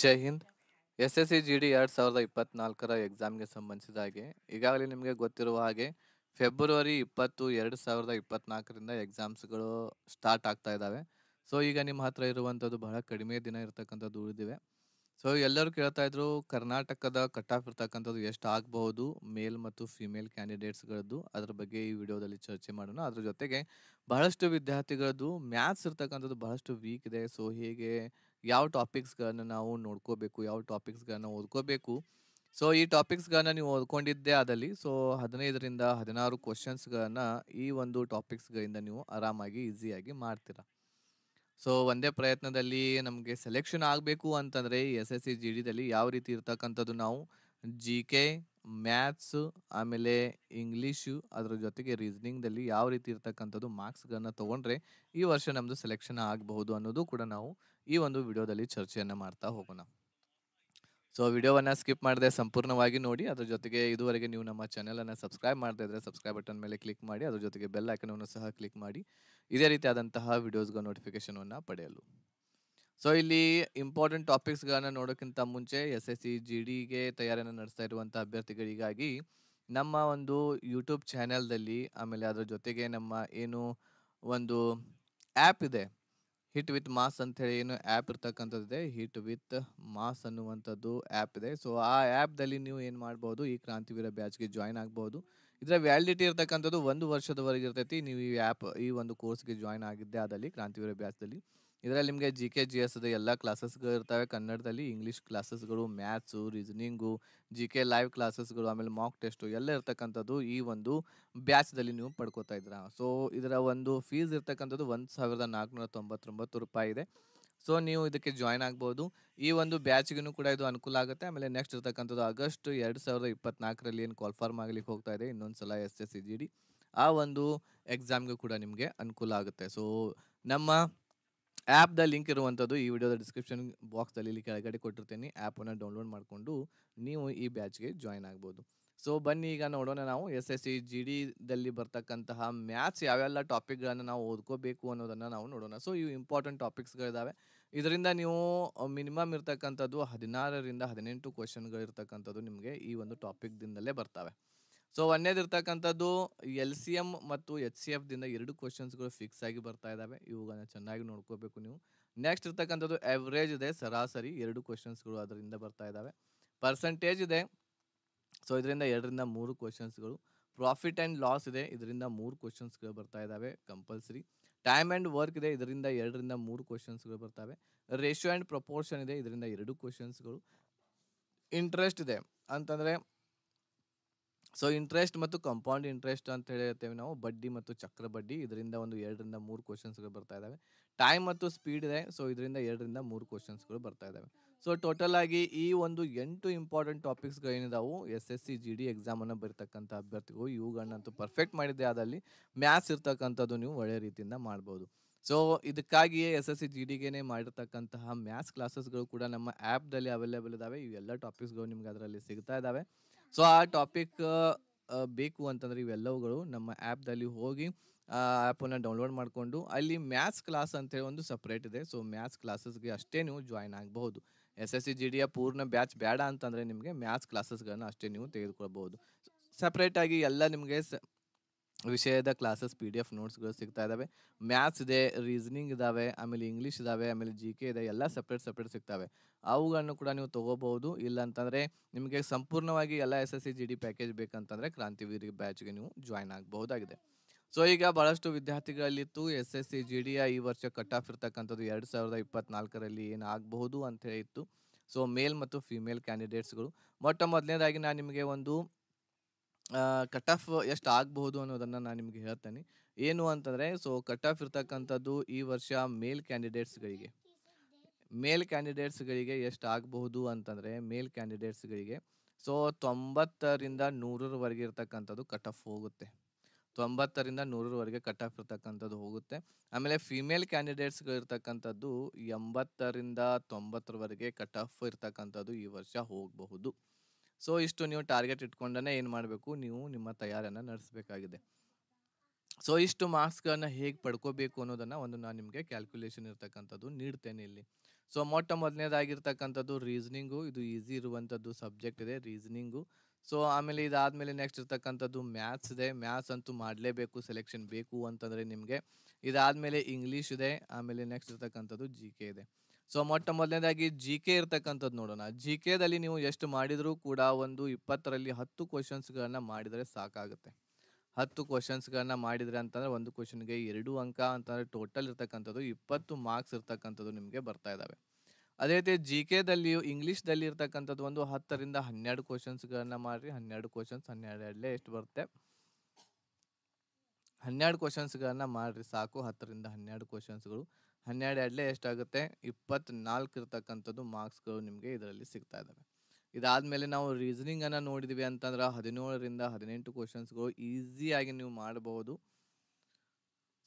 ಜೈ ಹಿಂದ್ S S C G D ಎರಡು ಸಾವಿರದ ಇಪ್ಪತ್ನಾಲ್ಕರ ಎಕ್ಸಾಮ್ಗೆ ಸಂಬಂಧಿಸಿದ ಹಾಗೆ ಈಗಾಗಲೇ ನಿಮಗೆ ಗೊತ್ತಿರುವ ಹಾಗೆ ಫೆಬ್ರವರಿ ಇಪ್ಪತ್ತು ಎರಡು ಸಾವಿರದ ಇಪ್ಪತ್ನಾಲ್ಕರಿಂದ ಎಕ್ಸಾಮ್ಸ್ಗಳು ಸ್ಟಾರ್ಟ್ ಆಗ್ತಾ ಇದ್ದಾವೆ ಸೊ ಈಗ ನಿಮ್ಮ ಹತ್ರ ಇರುವಂಥದ್ದು ಬಹಳ ಕಡಿಮೆ ದಿನ ಇರತಕ್ಕಂಥದ್ದು ಉಳಿದಿವೆ ಸೊ ಎಲ್ಲರೂ ಕೇಳ್ತಾ ಇದ್ರು ಕರ್ನಾಟಕದ ಕಟ್ ಆಫ್ ಇರ್ತಕ್ಕಂಥದ್ದು ಎಷ್ಟು ಆಗಬಹುದು ಮೇಲ್ ಮತ್ತು ಫಿಮೇಲ್ ಕ್ಯಾಂಡಿಡೇಟ್ಸ್ಗಳದ್ದು ಅದ್ರ ಬಗ್ಗೆ ಈ ವಿಡಿಯೋದಲ್ಲಿ ಚರ್ಚೆ ಮಾಡೋಣ ಅದ್ರ ಜೊತೆಗೆ ಬಹಳಷ್ಟು ವಿದ್ಯಾರ್ಥಿಗಳದ್ದು ಮ್ಯಾಥ್ಸ್ ಇರ್ತಕ್ಕಂಥದ್ದು ಬಹಳಷ್ಟು ವೀಕ್ ಇದೆ ಸೊ ಹೀಗೆ ಯಾವ ಟಾಪಿಕ್ಸ್ಗಳನ್ನು ನಾವು ನೋಡ್ಕೋಬೇಕು ಯಾವ ಟಾಪಿಕ್ಸ್ಗಳನ್ನು ಓದ್ಕೋಬೇಕು ಸೊ ಈ ಟಾಪಿಕ್ಸ್ಗಳನ್ನು ನೀವು ಓದ್ಕೊಂಡಿದ್ದೆ ಅದಲ್ಲಿ ಸೊ ಹದಿನೈದರಿಂದ ಹದಿನಾರು ಕ್ವಶನ್ಸ್ಗಳನ್ನು ಈ ಒಂದು ಟಾಪಿಕ್ಸ್ಗಳಿಂದ ನೀವು ಆರಾಮಾಗಿ ಈಸಿಯಾಗಿ ಮಾಡ್ತೀರ ಸೊ ಒಂದೇ ಪ್ರಯತ್ನದಲ್ಲಿ ನಮಗೆ ಸೆಲೆಕ್ಷನ್ ಆಗಬೇಕು ಅಂತಂದರೆ ಎಸ್ ಎಸ್ ಸಿ ಜಿ ಡಿದಲ್ಲಿ ಯಾವ ರೀತಿ ಇರ್ತಕ್ಕಂಥದ್ದು ನಾವು ಜಿ ಕೆ ಮ್ಯಾಥ್ಸ್ ಆಮೇಲೆ ಇಂಗ್ಲೀಷು ಅದರ ಜೊತೆಗೆ ರೀಸನಿಂಗ್ದಲ್ಲಿ ಯಾವ ರೀತಿ ಇರ್ತಕ್ಕಂಥದ್ದು ಮಾರ್ಕ್ಸ್ಗಳನ್ನು ತಗೊಂಡ್ರೆ ಈ ವರ್ಷ ನಮ್ಮದು ಸೆಲೆಕ್ಷನ್ ಆಗಬಹುದು ಅನ್ನೋದು ಕೂಡ ನಾವು ಈ ಒಂದು ವಿಡಿಯೋದಲ್ಲಿ ಚರ್ಚೆಯನ್ನು ಮಾಡ್ತಾ ಹೋಗೋಣ ಸೊ ವಿಡಿಯೋವನ್ನು ಸ್ಕಿಪ್ ಮಾಡದೆ ಸಂಪೂರ್ಣವಾಗಿ ನೋಡಿ ಅದ್ರ ಜೊತೆಗೆ ಇದುವರೆಗೆ ನೀವು ನಮ್ಮ ಅನ್ನು ಸಬ್ಸ್ಕ್ರೈಬ್ ಮಾಡ್ತಾ ಇದ್ದರೆ ಸಬ್ಸ್ಕ್ರೈಬ್ ಬಟನ್ ಮೇಲೆ ಕ್ಲಿಕ್ ಮಾಡಿ ಅದ್ರ ಜೊತೆಗೆ ಬೆಲ್ ಅನ್ನು ಸಹ ಕ್ಲಿಕ್ ಮಾಡಿ ಇದೇ ರೀತಿಯಾದಂತಹ ವಿಡಿಯೋಸ್ಗಳ ನೋಟಿಫಿಕೇಷನನ್ನು ಪಡೆಯಲು ಸೊ ಇಲ್ಲಿ ಇಂಪಾರ್ಟೆಂಟ್ ಟಾಪಿಕ್ಸ್ಗಳನ್ನು ನೋಡೋಕ್ಕಿಂತ ಮುಂಚೆ ಎಸ್ ಎಸ್ ಸಿ ಜಿ ಡಿಗೆ ತಯಾರಿಯನ್ನು ನಡೆಸ್ತಾ ಇರುವಂಥ ಅಭ್ಯರ್ಥಿಗಳಿಗಾಗಿ ನಮ್ಮ ಒಂದು ಯೂಟ್ಯೂಬ್ ಚಾನೆಲ್ದಲ್ಲಿ ಆಮೇಲೆ ಅದರ ಜೊತೆಗೆ ನಮ್ಮ ಏನು ಒಂದು ಆ್ಯಪ್ ಇದೆ ಹಿಟ್ ವಿತ್ ಮಾಸ್ ಹೇಳಿ ಏನು ಆ್ಯಪ್ ಇರ್ತಕ್ಕಂಥದ್ದಿದೆ ಹಿಟ್ ವಿತ್ ಮಾಸ್ ಅನ್ನುವಂಥದ್ದು ಆ್ಯಪ್ ಇದೆ ಸೊ ಆ ಆ್ಯಪ್ದಲ್ಲಿ ನೀವು ಏನು ಮಾಡ್ಬೋದು ಈ ಕ್ರಾಂತಿವೀರ ಬ್ಯಾಚ್ಗೆ ಜಾಯ್ನ್ ಆಗ್ಬೋದು ಇದರ ವ್ಯಾಲಿಡಿಟಿ ಇರ್ತಕ್ಕಂಥದ್ದು ಒಂದು ವರ್ಷದವರೆಗೆ ಇರ್ತೈತಿ ನೀವು ಈ ಆ್ಯಪ್ ಈ ಒಂದು ಕೋರ್ಸ್ಗೆ ಜಾಯ್ನ್ ಆಗಿದ್ದೆ ಅದಲ್ಲಿ ಕ್ರಾಂತಿವೀರ ಬ್ಯಾಚ್ದಲ್ಲಿ ಇದರಲ್ಲಿ ನಿಮಗೆ ಜಿ ಕೆ ಜಿ ಎಸ್ ಎಲ್ಲ ಕ್ಲಾಸಸ್ಗಳು ಇರ್ತವೆ ಕನ್ನಡದಲ್ಲಿ ಇಂಗ್ಲೀಷ್ ಕ್ಲಾಸಸ್ಗಳು maths reasoning G K live ಕ್ಲಾಸಸ್ಗಳು ಆಮೇಲೆ ಮಾಕ್ ಟೆಸ್ಟು ಎಲ್ಲ ಇರ್ತಕ್ಕಂಥದ್ದು ಈ ಒಂದು ಬ್ಯಾಚ್ದಲ್ಲಿ ನೀವು ಪಡ್ಕೋತಾ ಇದ್ದೀರಾ ಸೊ ಇದರ ಒಂದು ಫೀಸ್ ಇರ್ತಕ್ಕಂಥದ್ದು ಒಂದು ಸಾವಿರದ ನಾಲ್ಕುನೂರ ತೊಂಬತ್ತೊಂಬತ್ತು ರೂಪಾಯಿ ಇದೆ ಸೊ ನೀವು ಇದಕ್ಕೆ ಜಾಯ್ನ್ ಆಗ್ಬೋದು ಈ ಒಂದು ಬ್ಯಾಚ್ಗೂ ಕೂಡ ಇದು ಅನುಕೂಲ ಆಗುತ್ತೆ ಆಮೇಲೆ ನೆಕ್ಸ್ಟ್ ಇರ್ತಕ್ಕಂಥದ್ದು ಆಗಸ್ಟ್ ಎರಡು ಸಾವಿರದ ಇಪ್ಪತ್ನಾಲ್ಕರಲ್ಲಿ ಏನು ಕಾಲ್ಫಾರ್ಮ್ ಆಗಲಿಕ್ಕೆ ಹೋಗ್ತಾ ಇದೆ ಇನ್ನೊಂದು ಸಲ S S C G D ಆ ಒಂದು ಎಕ್ಸಾಮ್ಗೂ ಕೂಡ ನಿಮಗೆ ಅನುಕೂಲ ಆಗುತ್ತೆ ಸೊ ನಮ್ಮ ಆ್ಯಪ್ದ ಲಿಂಕ್ ಇರುವಂಥದ್ದು ಈ ವಿಡಿಯೋದ ಡಿಸ್ಕ್ರಿಪ್ಷನ್ ಬಾಕ್ಸಲ್ಲಿ ಇಲ್ಲಿ ಕೆಳಗಡೆ ಕೊಟ್ಟಿರ್ತೀನಿ ಆ್ಯಪನ್ನು ಡೌನ್ಲೋಡ್ ಮಾಡಿಕೊಂಡು ನೀವು ಈ ಬ್ಯಾಚ್ಗೆ ಜಾಯ್ನ್ ಆಗ್ಬೋದು ಸೊ ಬನ್ನಿ ಈಗ ನೋಡೋಣ ನಾವು ಎಸ್ ಎಸ್ ಸಿ ಜಿ ಡಿದಲ್ಲಿ ಬರ್ತಕ್ಕಂತಹ ಮ್ಯಾಥ್ಸ್ ಯಾವೆಲ್ಲ ಟಾಪಿಕ್ಗಳನ್ನು ನಾವು ಓದ್ಕೋಬೇಕು ಅನ್ನೋದನ್ನು ನಾವು ನೋಡೋಣ ಸೊ ಇವು ಇಂಪಾರ್ಟೆಂಟ್ ಟಾಪಿಕ್ಸ್ಗಳಿದ್ದಾವೆ ಇದರಿಂದ ನೀವು ಮಿನಿಮಮ್ ಇರ್ತಕ್ಕಂಥದ್ದು ಹದಿನಾರರಿಂದ ಹದಿನೆಂಟು ಕ್ವಶನ್ಗಳಿರ್ತಕ್ಕಂಥದ್ದು ನಿಮಗೆ ಈ ಒಂದು ಟಾಪಿಕ್ದಿಂದಲೇ ಬರ್ತವೆ ಸೊ ಇರ್ತಕ್ಕಂಥದ್ದು ಎಲ್ ಸಿ ಎಮ್ ಮತ್ತು ಎಚ್ ಸಿ ಎಫ್ ದಿಂದ ಎರಡು ಕ್ವಶನ್ಸ್ಗಳು ಫಿಕ್ಸ್ ಆಗಿ ಬರ್ತಾ ಇದ್ದಾವೆ ಇವುಗಳನ್ನ ಚೆನ್ನಾಗಿ ನೋಡ್ಕೋಬೇಕು ನೀವು ನೆಕ್ಸ್ಟ್ ಇರ್ತಕ್ಕಂಥದ್ದು ಎವ್ರೇಜ್ ಇದೆ ಸರಾಸರಿ ಎರಡು ಕ್ವಶನ್ಸ್ಗಳು ಅದರಿಂದ ಬರ್ತಾ ಇದ್ದಾವೆ ಪರ್ಸೆಂಟೇಜ್ ಇದೆ ಸೊ ಇದರಿಂದ ಎರಡರಿಂದ ಮೂರು ಕ್ವಶನ್ಸ್ಗಳು ಪ್ರಾಫಿಟ್ ಆ್ಯಂಡ್ ಲಾಸ್ ಇದೆ ಇದರಿಂದ ಮೂರು ಕ್ವಶನ್ಸ್ಗಳು ಬರ್ತಾ ಇದ್ದಾವೆ ಕಂಪಲ್ಸರಿ ಟೈಮ್ ಆ್ಯಂಡ್ ವರ್ಕ್ ಇದೆ ಇದರಿಂದ ಎರಡರಿಂದ ಮೂರು ಕ್ವಶನ್ಸ್ಗಳು ಬರ್ತವೆ ರೇಷಿಯೋ ಆ್ಯಂಡ್ ಪ್ರಪೋರ್ಷನ್ ಇದೆ ಇದರಿಂದ ಎರಡು ಕ್ವಶನ್ಸ್ಗಳು ಇಂಟ್ರೆಸ್ಟ್ ಇದೆ ಅಂತಂದರೆ ಸೊ ಇಂಟ್ರೆಸ್ಟ್ ಮತ್ತು ಕಂಪೌಂಡ್ ಇಂಟ್ರೆಸ್ಟ್ ಅಂತ ಹೇಳ್ತೇವೆ ನಾವು ಬಡ್ಡಿ ಮತ್ತು ಚಕ್ರ ಬಡ್ಡಿ ಇದರಿಂದ ಒಂದು ಎರಡರಿಂದ ಮೂರು ಕ್ವಶನ್ಸ್ಗಳು ಬರ್ತಾ ಇದ್ದಾವೆ ಟೈಮ್ ಮತ್ತು ಸ್ಪೀಡ್ ಇದೆ ಸೊ ಇದರಿಂದ ಎರಡರಿಂದ ಮೂರು ಕ್ವಶನ್ಸ್ಗಳು ಬರ್ತಾ ಇದ್ದಾವೆ ಸೊ ಟೋಟಲ್ ಆಗಿ ಈ ಒಂದು ಎಂಟು ಇಂಪಾರ್ಟೆಂಟ್ ಟಾಪಿಕ್ಸ್ಗಳು ಏನಿದಾವು S S C G D ಎಕ್ಸಾಮನ್ನು ಬರೀತಕ್ಕಂಥ ಅಭ್ಯರ್ಥಿಗಳು ಇವುಗಳನ್ನಂತೂ ಪರ್ಫೆಕ್ಟ್ ಮಾಡಿದ್ದೆ ಅದರಲ್ಲಿ ಮ್ಯಾಥ್ಸ್ ಇರ್ತಕ್ಕಂಥದ್ದು ನೀವು ಒಳ್ಳೆಯ ರೀತಿಯಿಂದ ಮಾಡ್ಬೋದು ಸೊ ಇದಕ್ಕಾಗಿಯೇ ಎಸ್ ಎಸ್ ಸಿ ಜಿ ಡಿಗೆನೇ ಮಾಡಿರ್ತಕ್ಕಂತಹ ಮ್ಯಾಥ್ಸ್ ಕ್ಲಾಸಸ್ಗಳು ಕೂಡ ನಮ್ಮ ಆ್ಯಪ್ದಲ್ಲಿ ಅವೈಲೇಬಲ್ ಇದ್ದಾವೆ ಇವೆಲ್ಲ ಟಾಪಿಕ್ಸ್ಗಳು ನಿಮ್ಗೆ ಅದರಲ್ಲಿ ಸಿಗ್ತಾ ಇದ್ದಾವೆ ಸೊ ಆ ಟಾಪಿಕ್ ಬೇಕು ಅಂತಂದ್ರೆ ಇವೆಲ್ಲವುಗಳು ನಮ್ಮ ಆ್ಯಪ್ದಲ್ಲಿ ಹೋಗಿ ಆ್ಯಪನ್ನು ಡೌನ್ಲೋಡ್ ಮಾಡಿಕೊಂಡು ಅಲ್ಲಿ ಮ್ಯಾಥ್ಸ್ ಕ್ಲಾಸ್ ಅಂತೇಳಿ ಒಂದು ಸಪ್ರೇಟ್ ಇದೆ ಸೊ ಮ್ಯಾಥ್ಸ್ ಕ್ಲಾಸಸ್ಗೆ ಅಷ್ಟೇ ನೀವು ಜಾಯ್ನ್ ಆಗಬಹುದು ಎಸ್ ಎಸ್ ಸಿ ಜಿ ಡಿಯ ಪೂರ್ಣ ಬ್ಯಾಚ್ ಬೇಡ ಅಂತಂದರೆ ನಿಮಗೆ ಮ್ಯಾಥ್ಸ್ ಕ್ಲಾಸಸ್ಗಳನ್ನು ಅಷ್ಟೇ ನೀವು ತೆಗೆದುಕೊಳ್ಬೋದು ಸಪ್ರೇಟಾಗಿ ಎಲ್ಲ ನಿಮಗೆ ವಿಷಯದ ಕ್ಲಾಸಸ್ ಪಿ ಡಿ ಎಫ್ ನೋಟ್ಸ್ಗಳು ಸಿಗ್ತಾ ಇದ್ದಾವೆ ಮ್ಯಾಥ್ಸ್ ಇದೆ ರೀಸನಿಂಗ್ ಇದ್ದಾವೆ ಆಮೇಲೆ ಇಂಗ್ಲೀಷ್ ಇದ್ದಾವೆ ಆಮೇಲೆ ಜಿ ಕೆ ಇದೆ ಎಲ್ಲ ಸಪ್ರೇಟ್ ಸಪ್ರೇಟ್ ಸಿಗ್ತಾವೆ ಅವುಗಳನ್ನು ಕೂಡ ನೀವು ತೊಗೋಬಹುದು ಇಲ್ಲ ಅಂತಂದರೆ ನಿಮಗೆ ಸಂಪೂರ್ಣವಾಗಿ ಎಲ್ಲ S S C G D package ಬೇಕಂತಂದರೆ ಕ್ರಾಂತಿವೀರಿ ಬ್ಯಾಚ್ಗೆ ನೀವು ಜಾಯ್ನ್ ಆಗಬಹುದಾಗಿದೆ ಸೊ ಈಗ ಬಹಳಷ್ಟು ವಿದ್ಯಾರ್ಥಿಗಳಲ್ಲಿತ್ತು ಎಸ್ ಎಸ್ ಸಿ ಜಿ ಡಿಯ ಈ ವರ್ಷ ಕಟ್ ಆಫ್ ಇರ್ತಕ್ಕಂಥದ್ದು ಎರಡು ಸಾವಿರದ ಇಪ್ಪತ್ನಾಲ್ಕರಲ್ಲಿ ಏನು ಆಗಬಹುದು ಅಂತ ಹೇಳಿತ್ತು ಸೊ ಮೇಲ್ ಮತ್ತು ಫಿಮೇಲ್ ಕ್ಯಾಂಡಿಡೇಟ್ಸ್ಗಳು ಮೊಟ್ಟ ಮೊದಲನೇದಾಗಿ ನಾನು ನಿಮಗೆ ಒಂದು ಕಟ್ ಆಫ್ ಎಷ್ಟು ಆಗಬಹುದು ಅನ್ನೋದನ್ನು ನಾನು ನಿಮಗೆ ಹೇಳ್ತೇನೆ ಏನು ಅಂತಂದರೆ ಸೊ ಕಟ್ ಆಫ್ ಇರ್ತಕ್ಕಂಥದ್ದು ಈ ವರ್ಷ ಮೇಲ್ ಕ್ಯಾಂಡಿಡೇಟ್ಸ್ಗಳಿಗೆ ಮೇಲ್ ಕ್ಯಾಂಡಿಡೇಟ್ಸ್ಗಳಿಗೆ ಎಷ್ಟು ಆಗಬಹುದು ಅಂತಂದರೆ ಮೇಲ್ ಕ್ಯಾಂಡಿಡೇಟ್ಸ್ಗಳಿಗೆ ಸೊ ತೊಂಬತ್ತರಿಂದ ನೂರರವರೆಗೆ ಇರ್ತಕ್ಕಂಥದ್ದು ಕಟ್ ಆಫ್ ಹೋಗುತ್ತೆ ತೊಂಬತ್ತರಿಂದ ನೂರರವರೆಗೆ ಕಟ್ ಆಫ್ ಇರ್ತಕ್ಕಂಥದ್ದು ಹೋಗುತ್ತೆ ಆಮೇಲೆ ಫಿಮೇಲ್ ಕ್ಯಾಂಡಿಡೇಟ್ಸ್ಗಳು ಎಂಬತ್ತರಿಂದ ತೊಂಬತ್ತರವರೆಗೆ ಕಟ್ ಆಫ್ ಇರ್ತಕ್ಕಂಥದ್ದು ಈ ವರ್ಷ ಹೋಗಬಹುದು ಸೊ ಇಷ್ಟು ನೀವು ಟಾರ್ಗೆಟ್ ಇಟ್ಕೊಂಡೇ ಏನು ಮಾಡಬೇಕು ನೀವು ನಿಮ್ಮ ತಯಾರಿಯನ್ನು ನಡೆಸಬೇಕಾಗಿದೆ ಸೊ ಇಷ್ಟು ಮಾರ್ಕ್ಸ್ಗಳನ್ನ ಹೇಗೆ ಪಡ್ಕೋಬೇಕು ಅನ್ನೋದನ್ನು ಒಂದು ನಾನು ನಿಮಗೆ ಕ್ಯಾಲ್ಕುಲೇಷನ್ ಇರ್ತಕ್ಕಂಥದ್ದು ನೀಡ್ತೇನೆ ಇಲ್ಲಿ ಸೊ ಮೊಟ್ಟ ಮೊದಲನೇದಾಗಿರ್ತಕ್ಕಂಥದ್ದು ರೀಸನಿಂಗು ಇದು ಈಸಿ ಇರುವಂಥದ್ದು ಸಬ್ಜೆಕ್ಟ್ ಇದೆ ರೀಸನಿಂಗು ಸೊ ಆಮೇಲೆ ಇದಾದಮೇಲೆ ನೆಕ್ಸ್ಟ್ ಇರ್ತಕ್ಕಂಥದ್ದು ಮ್ಯಾಥ್ಸ್ ಇದೆ ಮ್ಯಾಥ್ಸ್ ಅಂತೂ ಮಾಡಲೇಬೇಕು ಸೆಲೆಕ್ಷನ್ ಬೇಕು ಅಂತಂದರೆ ನಿಮಗೆ ಇದಾದಮೇಲೆ ಇಂಗ್ಲೀಷ್ ಇದೆ ಆಮೇಲೆ ನೆಕ್ಸ್ಟ್ ಇರ್ತಕ್ಕಂಥದ್ದು ಜಿ ಕೆ ಇದೆ ಸೊ ಮೊಟ್ಟ ಮೊದಲನೇದಾಗಿ ಜಿ ಕೆ ಇರ್ತಕ್ಕಂಥದ್ದು ನೋಡೋಣ ಜಿ ಕೆದಲ್ಲಿ ನೀವು ಎಷ್ಟು ಮಾಡಿದರೂ ಕೂಡ ಒಂದು ಇಪ್ಪತ್ತರಲ್ಲಿ ಹತ್ತು ಕ್ವಶನ್ಸ್ಗಳನ್ನ ಮಾಡಿದರೆ ಸಾಕಾಗುತ್ತೆ ಹತ್ತು ಕ್ವಶನ್ಸ್ಗಳನ್ನ ಮಾಡಿದರೆ ಅಂತಂದ್ರೆ ಒಂದು ಗೆ ಎರಡು ಅಂಕ ಅಂತಂದ್ರೆ ಟೋಟಲ್ ಇರ್ತಕ್ಕಂಥದ್ದು ಇಪ್ಪತ್ತು ಮಾರ್ಕ್ಸ್ ಇರ್ತಕ್ಕಂಥದ್ದು ನಿಮಗೆ ಬರ್ತಾ ಇದ್ದಾವೆ ಅದೇ ರೀತಿ ಜಿ ಇಂಗ್ಲಿಷ್ ದಲ್ಲಿ ಇರ್ತಕ್ಕಂಥದ್ದು ಒಂದು ಹತ್ತರಿಂದ ಹನ್ನೆರಡು ಕ್ವಶನ್ಸ್ಗಳನ್ನ ಮಾಡಿ ಹನ್ನೆರಡು ಕ್ವಶನ್ಸ್ ಹನ್ನೆರಡರಲ್ಲೇ ಎಷ್ಟು ಬರುತ್ತೆ ಹನ್ನೆರಡು ಕ್ವಶನ್ಸ್ಗಳನ್ನ ಮಾಡಿರಿ ಸಾಕು ಹತ್ತರಿಂದ ಹನ್ನೆರಡು ಕ್ವಶನ್ಸ್ಗಳು ಹನ್ನೆರಡು ಎಡ್ಲೆ ಎಷ್ಟಾಗುತ್ತೆ ಇಪ್ಪತ್ನಾಲ್ಕು ಇರ್ತಕ್ಕಂಥದ್ದು ಮಾರ್ಕ್ಸ್ಗಳು ನಿಮಗೆ ಇದರಲ್ಲಿ ಸಿಗ್ತಾ ಇದ್ದಾವೆ ಇದಾದಮೇಲೆ ನಾವು ರೀಸನಿಂಗನ್ನು ನೋಡಿದ್ವಿ ಅಂತಂದ್ರೆ ಹದಿನೇಳರಿಂದ ಹದಿನೆಂಟು ಕ್ವಶನ್ಸ್ಗಳು ಈಸಿಯಾಗಿ ನೀವು ಮಾಡಬಹುದು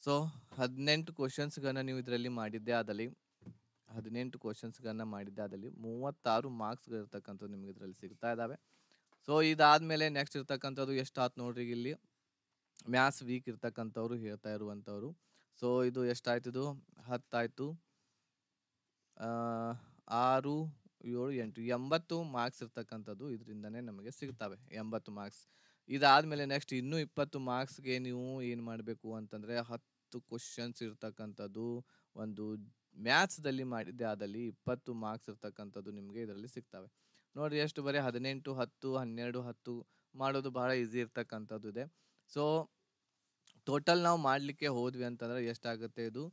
ಸೊ ಹದಿನೆಂಟು ಕ್ವಶನ್ಸ್ಗಳನ್ನು ನೀವು ಇದರಲ್ಲಿ ಮಾಡಿದ್ದೆ ಆದಲ್ಲಿ ಹದಿನೆಂಟು ಕ್ವಶನ್ಸ್ಗಳನ್ನು ಮಾಡಿದ್ದೆ ಆದಲ್ಲಿ ಮೂವತ್ತಾರು ಮಾರ್ಕ್ಸ್ಗಳು ಇರ್ತಕ್ಕಂಥದ್ದು ನಿಮಗೆ ಇದರಲ್ಲಿ ಸಿಗ್ತಾ ಇದ್ದಾವೆ ಸೊ ಇದಾದಮೇಲೆ ನೆಕ್ಸ್ಟ್ ಇರ್ತಕ್ಕಂಥದ್ದು ಎಷ್ಟು ಆತು ನೋಡ್ರಿ ಇಲ್ಲಿ ಮ್ಯಾಥ್ಸ್ ವೀಕ್ ಇರ್ತಕ್ಕಂಥವ್ರು ಹೇಳ್ತಾ ಇರುವಂಥವ್ರು ಸೊ ಇದು ಎಷ್ಟಾಯ್ತಿದು ಹತ್ತಾಯಿತು ಆರು ಏಳು ಎಂಟು ಎಂಬತ್ತು ಮಾರ್ಕ್ಸ್ ಇರ್ತಕ್ಕಂಥದ್ದು ಇದರಿಂದನೇ ನಮಗೆ ಸಿಗ್ತವೆ ಎಂಬತ್ತು ಮಾರ್ಕ್ಸ್ ಇದಾದಮೇಲೆ ನೆಕ್ಸ್ಟ್ ಇನ್ನೂ ಇಪ್ಪತ್ತು ಮಾರ್ಕ್ಸ್ಗೆ ನೀವು ಏನು ಮಾಡಬೇಕು ಅಂತಂದರೆ ಹತ್ತು ಕ್ವಶನ್ಸ್ ಇರ್ತಕ್ಕಂಥದ್ದು ಒಂದು ಮ್ಯಾಥ್ಸ್ದಲ್ಲಿ ಮಾಡಿದ್ದೆ ಆದಲ್ಲಿ ಇಪ್ಪತ್ತು ಮಾರ್ಕ್ಸ್ ಇರ್ತಕ್ಕಂಥದ್ದು ನಿಮಗೆ ಇದರಲ್ಲಿ ಸಿಗ್ತವೆ ನೋಡಿ ಎಷ್ಟು ಬರೀ ಹದಿನೆಂಟು ಹತ್ತು ಹನ್ನೆರಡು ಹತ್ತು ಮಾಡೋದು ಬಹಳ ಈಸಿ ಇರ್ತಕ್ಕಂಥದ್ದು ಇದೆ ಸೊ ಟೋಟಲ್ ನಾವು ಮಾಡಲಿಕ್ಕೆ ಹೋದ್ವಿ ಅಂತಂದ್ರೆ ಎಷ್ಟಾಗುತ್ತೆ ಇದು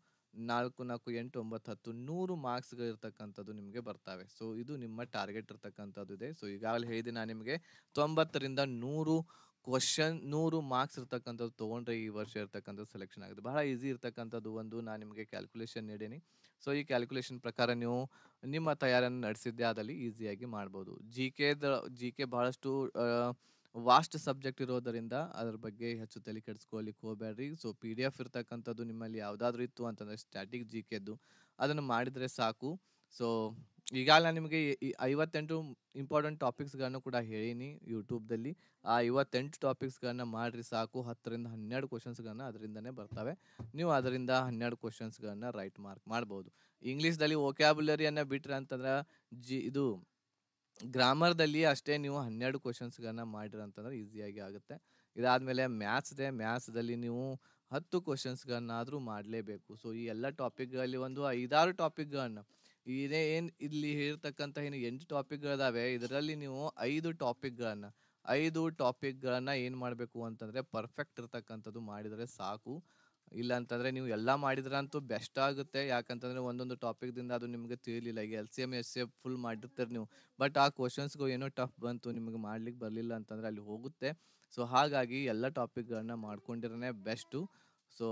ನಾಲ್ಕು ನಾಲ್ಕು ಎಂಟು ಒಂಬತ್ತು ಹತ್ತು ನೂರು ಮಾರ್ಕ್ಸ್ ಇರ್ತಕ್ಕಂಥದ್ದು ನಿಮಗೆ ಬರ್ತವೆ ಸೊ ಇದು ನಿಮ್ಮ ಟಾರ್ಗೆಟ್ ಇರ್ತಕ್ಕಂಥದ್ದು ಇದೆ ಸೊ ಈಗಾಗಲೇ ಹೇಳಿದೆ ನಾನು ನಿಮಗೆ ತೊಂಬತ್ತರಿಂದ ನೂರು ಕ್ವಶನ್ ನೂರು ಮಾರ್ಕ್ಸ್ ಇರ್ತಕ್ಕಂಥದ್ದು ತೊಗೊಂಡ್ರೆ ಈ ವರ್ಷ ಇರ್ತಕ್ಕಂಥದ್ದು ಸೆಲೆಕ್ಷನ್ ಆಗುತ್ತೆ ಬಹಳ ಈಸಿ ಇರ್ತಕ್ಕಂಥದ್ದು ಒಂದು ನಾನು ನಿಮಗೆ ಕ್ಯಾಲ್ಕುಲೇಷನ್ ನೀಡೀನಿ ಸೊ ಈ ಕ್ಯಾಲ್ಕುಲೇಷನ್ ಪ್ರಕಾರ ನೀವು ನಿಮ್ಮ ತಯಾರನ್ನು ನಡೆಸಿದ್ದೆ ಅದರಲ್ಲಿ ಈಸಿಯಾಗಿ ಮಾಡ್ಬೋದು ಜಿ ಕೆದ ಜಿ ಕೆ ಬಹಳಷ್ಟು ವಾಸ್ಟ್ ಸಬ್ಜೆಕ್ಟ್ ಇರೋದರಿಂದ ಅದ್ರ ಬಗ್ಗೆ ಹೆಚ್ಚು ತಲೆ ಕೆಡಿಸ್ಕೊಳ್ಳಿಕ್ಕೆ ಹೋಗ್ಬೇಡ್ರಿ ಸೊ ಪಿ ಡಿ ಎಫ್ ಇರ್ತಕ್ಕಂಥದ್ದು ನಿಮ್ಮಲ್ಲಿ ಯಾವುದಾದ್ರೂ ಇತ್ತು ಅಂತಂದ್ರೆ ಸ್ಟ್ಯಾಟಿಕ್ ಜಿ ಕೆದ್ದು ಅದನ್ನು ಮಾಡಿದರೆ ಸಾಕು ಸೊ ನಾನು ನಿಮಗೆ ಐವತ್ತೆಂಟು ಇಂಪಾರ್ಟೆಂಟ್ ಟಾಪಿಕ್ಸ್ಗಳನ್ನು ಕೂಡ ಹೇಳೀನಿ ಯೂಟ್ಯೂಬ್ದಲ್ಲಿ ಆ ಐವತ್ತೆಂಟು ಟಾಪಿಕ್ಸ್ಗಳನ್ನ ಮಾಡಿರಿ ಸಾಕು ಹತ್ತರಿಂದ ಹನ್ನೆರಡು ಕ್ವಶನ್ಸ್ಗಳನ್ನ ಅದರಿಂದನೇ ಬರ್ತವೆ ನೀವು ಅದರಿಂದ ಹನ್ನೆರಡು ಕ್ವಶನ್ಸ್ಗಳನ್ನ ರೈಟ್ ಮಾರ್ಕ್ ಮಾಡ್ಬೋದು ಇಂಗ್ಲೀಷ್ದಲ್ಲಿ ಓಕ್ಯಾಬ್ಯುಲರಿಯನ್ನು ಬಿಟ್ರೆ ಅಂತಂದ್ರೆ ಜಿ ಇದು ಗ್ರಾಮರ್ದಲ್ಲಿ ಅಷ್ಟೇ ನೀವು ಹನ್ನೆರಡು ಕ್ವಶನ್ಸ್ಗಳನ್ನ ಮಾಡಿರಂತಂದ್ರೆ ಈಸಿಯಾಗಿ ಆಗುತ್ತೆ ಇದಾದಮೇಲೆ ಮ್ಯಾಥ್ಸ್ದೆ ಮ್ಯಾಥ್ಸ್ದಲ್ಲಿ ನೀವು ಹತ್ತು ಕ್ವಶನ್ಸ್ಗಳನ್ನಾದರೂ ಮಾಡಲೇಬೇಕು ಸೊ ಈ ಎಲ್ಲ ಟಾಪಿಕ್ಗಳಲ್ಲಿ ಒಂದು ಐದಾರು ಟಾಪಿಕ್ಗಳನ್ನು ಇದೇ ಏನು ಇಲ್ಲಿ ಇರ್ತಕ್ಕಂಥ ಏನು ಎಂಟು ಟಾಪಿಕ್ಗಳಿದಾವೆ ಇದರಲ್ಲಿ ನೀವು ಐದು ಟಾಪಿಕ್ಗಳನ್ನು ಐದು ಟಾಪಿಕ್ಗಳನ್ನು ಏನು ಮಾಡಬೇಕು ಅಂತಂದರೆ ಪರ್ಫೆಕ್ಟ್ ಇರ್ತಕ್ಕಂಥದ್ದು ಮಾಡಿದರೆ ಸಾಕು ಇಲ್ಲ ಅಂತಂದ್ರೆ ನೀವು ಎಲ್ಲ ಮಾಡಿದ್ರಂತೂ ಬೆಸ್ಟ್ ಆಗುತ್ತೆ ಯಾಕಂತಂದ್ರೆ ಒಂದೊಂದು ಟಾಪಿಕ್ದಿಂದ ಅದು ನಿಮಗೆ ತಿಳಿಲಿಲ್ಲ ಈಗ L C M S C F full ಮಾಡಿರ್ತೀರಿ ನೀವು ಬಟ್ ಆ ಕ್ವಶನ್ಸ್ಗೂ ಏನೋ ಟಫ್ ಬಂತು ನಿಮಗೆ ಮಾಡ್ಲಿಕ್ಕೆ ಬರಲಿಲ್ಲ ಅಂತಂದ್ರೆ ಅಲ್ಲಿ ಹೋಗುತ್ತೆ ಸೊ ಹಾಗಾಗಿ ಎಲ್ಲ ಟಾಪಿಕ್ಗಳನ್ನ ಮಾಡ್ಕೊಂಡಿರೋನೆ ಬೆಸ್ಟು ಸೊ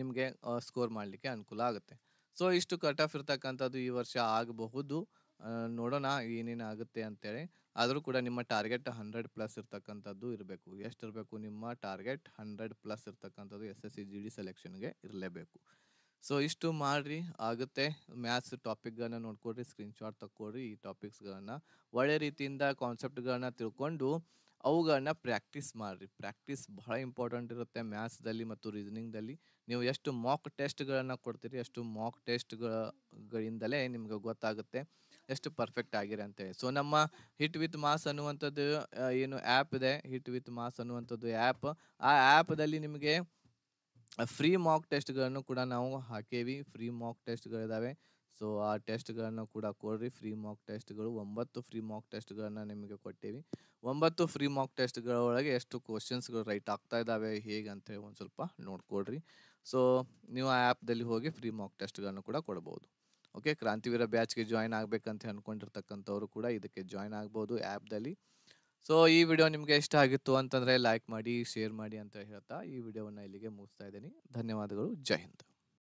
ನಿಮಗೆ ಸ್ಕೋರ್ ಮಾಡಲಿಕ್ಕೆ ಅನುಕೂಲ ಆಗುತ್ತೆ ಸೊ ಇಷ್ಟು ಕಟ್ ಆಫ್ ಇರ್ತಕ್ಕಂಥದ್ದು ಈ ವರ್ಷ ಆಗಬಹುದು ನೋಡೋಣ ಏನೇನು ಆಗುತ್ತೆ ಅಂತೇಳಿ ಆದರೂ ಕೂಡ ನಿಮ್ಮ ಟಾರ್ಗೆಟ್ ಹಂಡ್ರೆಡ್ ಪ್ಲಸ್ ಇರ್ತಕ್ಕಂಥದ್ದು ಇರಬೇಕು ಎಷ್ಟು ಇರಬೇಕು ನಿಮ್ಮ ಟಾರ್ಗೆಟ್ ಹಂಡ್ರೆಡ್ ಪ್ಲಸ್ ಇರ್ತಕ್ಕಂಥದ್ದು S S C G D ಸೆಲೆಕ್ಷನ್ಗೆ ಇರಲೇಬೇಕು ಸೊ ಇಷ್ಟು ಮಾಡಿರಿ ಆಗುತ್ತೆ ಮ್ಯಾಥ್ಸ್ ಟಾಪಿಕ್ಗಳನ್ನ ನೋಡ್ಕೊಡ್ರಿ ಸ್ಕ್ರೀನ್ಶಾಟ್ ತಕ್ಕೊಡ್ರಿ ಈ ಟಾಪಿಕ್ಸ್ಗಳನ್ನು ಒಳ್ಳೆ ರೀತಿಯಿಂದ ಕಾನ್ಸೆಪ್ಟ್ಗಳನ್ನ ತಿಳ್ಕೊಂಡು ಅವುಗಳನ್ನ ಪ್ರಾಕ್ಟೀಸ್ ಮಾಡಿರಿ ಪ್ರಾಕ್ಟೀಸ್ ಬಹಳ ಇಂಪಾರ್ಟೆಂಟ್ ಇರುತ್ತೆ ಮ್ಯಾಥ್ಸ್ದಲ್ಲಿ ಮತ್ತು ರೀಸನಿಂಗ್ದಲ್ಲಿ ನೀವು ಎಷ್ಟು ಮಾಕ್ ಟೆಸ್ಟ್ಗಳನ್ನು ಕೊಡ್ತೀರಿ ಅಷ್ಟು ಮಾಕ್ ಟೆಸ್ಟ್ಗಳಿಂದಲೇ ನಿಮ್ಗೆ ಗೊತ್ತಾಗುತ್ತೆ ಎಷ್ಟು ಪರ್ಫೆಕ್ಟ್ ಆಗಿರಂತೆ ಸೊ ನಮ್ಮ ಹಿಟ್ ವಿತ್ ಮಾಸ್ ಅನ್ನುವಂಥದ್ದು ಏನು ಆ್ಯಪ್ ಇದೆ ಹಿಟ್ ವಿತ್ ಮಾಸ್ ಅನ್ನುವಂಥದ್ದು ಆ್ಯಪ್ ಆ ಆ್ಯಪ್ದಲ್ಲಿ ನಿಮಗೆ ಫ್ರೀ ಮಾಕ್ ಟೆಸ್ಟ್ಗಳನ್ನು ಕೂಡ ನಾವು ಹಾಕೇವಿ ಫ್ರೀ ಮಾಕ್ ಟೆಸ್ಟ್ಗಳಿದ್ದಾವೆ ಸೊ ಆ ಟೆಸ್ಟ್ಗಳನ್ನು ಕೂಡ ಕೊಡ್ರಿ ಫ್ರೀ ಮಾಕ್ ಟೆಸ್ಟ್ಗಳು ಒಂಬತ್ತು ಫ್ರೀ ಮಾಕ್ ಟೆಸ್ಟ್ಗಳನ್ನು ನಿಮಗೆ ಕೊಟ್ಟೇವಿ ಒಂಬತ್ತು ಫ್ರೀ ಮಾಕ್ ಒಳಗೆ ಎಷ್ಟು ಕ್ವಶನ್ಸ್ಗಳು ರೈಟ್ ಆಗ್ತಾ ಇದ್ದಾವೆ ಹೇಗೆ ಅಂತೇಳಿ ಒಂದು ಸ್ವಲ್ಪ ನೋಡ್ಕೊಡ್ರಿ ಸೊ ನೀವು ಆ ಆ್ಯಪ್ದಲ್ಲಿ ಹೋಗಿ ಫ್ರೀ ಮಾಕ್ ಟೆಸ್ಟ್ಗಳನ್ನು ಕೂಡ ಕೊಡ್ಬೋದು ಓಕೆ ಕ್ರಾಂತಿವೀರ ಬ್ಯಾಚ್ಗೆ ಜಾಯ್ನ್ ಆಗಬೇಕಂತ ಅಂದ್ಕೊಂಡಿರ್ತಕ್ಕಂಥವ್ರು ಕೂಡ ಇದಕ್ಕೆ ಜಾಯ್ನ್ ಆಗ್ಬೋದು ಆ್ಯಪ್ದಲ್ಲಿ ಸೊ ಈ ವಿಡಿಯೋ ನಿಮಗೆ ಇಷ್ಟ ಆಗಿತ್ತು ಅಂತಂದರೆ ಲೈಕ್ ಮಾಡಿ ಶೇರ್ ಮಾಡಿ ಅಂತ ಹೇಳ್ತಾ ಈ ವಿಡಿಯೋವನ್ನು ಇಲ್ಲಿಗೆ ಮುಗಿಸ್ತಾ ಇದ್ದೀನಿ ಧನ್ಯವಾದಗಳು ಜೈ ಹಿಂದ್